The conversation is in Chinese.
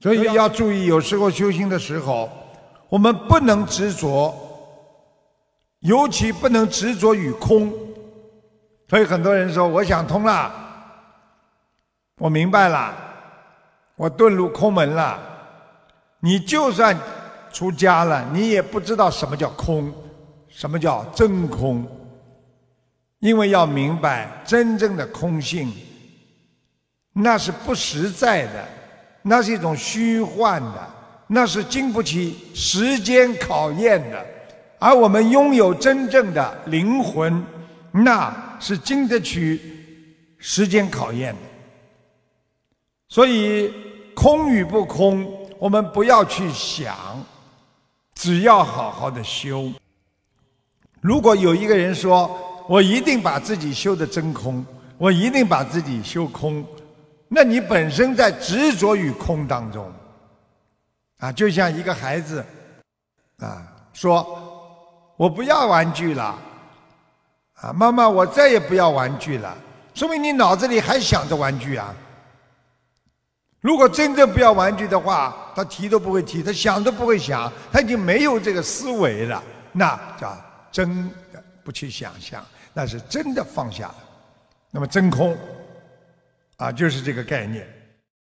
所以要注意，有时候修行的时候，我们不能执着，尤其不能执着于空。所以很多人说：“我想通了，我明白了，我遁入空门了。”你就算出家了，你也不知道什么叫空，什么叫真空，因为要明白真正的空性，那是不实在的。那是一种虚幻的，那是经不起时间考验的，而我们拥有真正的灵魂，那是经得起时间考验的。所以，空与不空，我们不要去想，只要好好的修。如果有一个人说：“我一定把自己修得真空，我一定把自己修空。”那你本身在执着于空当中，啊，就像一个孩子，啊，说我不要玩具了，啊，妈妈，我再也不要玩具了，说明你脑子里还想着玩具啊。如果真正不要玩具的话，他提都不会提，他想都不会想，他已经没有这个思维了，那叫真的不去想象，那是真的放下了。那么真空。啊，就是这个概念。